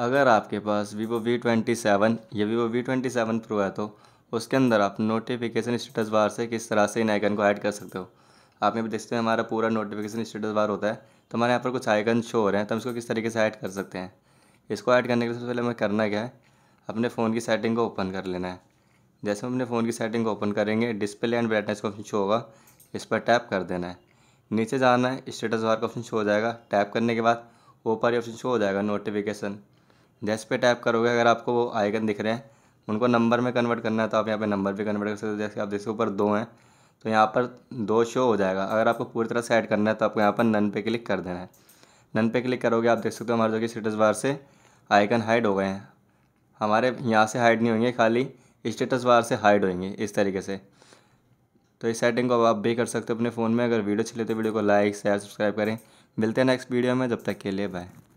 अगर आपके पास वीवो वी ट्वेंटी सेवन या Vivo V twenty seven pro है तो उसके अंदर आप नोटिफिकेशन स्टेटस बार से किस तरह से इन आइकन को ऐड कर सकते हो आप यहाँ पर देखते हैं हमारा पूरा नोटिफिकेशन स्टेटस बार होता है तो हमारे यहाँ पर कुछ आइकन शो हो रहे हैं तो हम इसको किस तरीके से ऐड कर सकते हैं इसको ऐड करने के लिए सबसे पहले हमें करना क्या है अपने फ़ोन की सेटिंग को ओपन कर लेना है जैसे हम अपने फ़ोन की सेटिंग को ओपन करेंगे डिस्प्ले एंड ब्राइटनेस का ऑप्शन शो होगा इस पर टैप कर देना है नीचे जाना है स्टेटस बार का ऑप्शन शो हो जाएगा टैप करने के बाद ऊपर ही ऑप्शन शो हो जाएगा नोटिफिकेशन जैस पे टाइप करोगे अगर आपको वो आइकन दिख रहे हैं उनको नंबर में कन्वर्ट करना है तो आप यहाँ पे नंबर भी कन्वर्ट कर सकते हो जैसे आप जैसे ऊपर दो हैं तो यहाँ पर दो शो हो जाएगा अगर आपको पूरी तरह से ऐड करना है तो आपको यहाँ पर नन पे क्लिक कर देना है नन पे क्लिक करोगे आप देख सकते हो हमारे जो कि स्टेटस बार से आइकन हाइड हो गए हैं हमारे यहाँ से हाइड नहीं होंगे खाली स्टेटस बार से हाइड होंगे इस तरीके से तो इस सेटिंग को आप भी कर सकते हो अपने फ़ोन में अगर वीडियो अच्छी तो वीडियो को लाइक शेयर सब्सक्राइब करें मिलते हैं नेक्स्ट वीडियो में जब तक के लिए बाय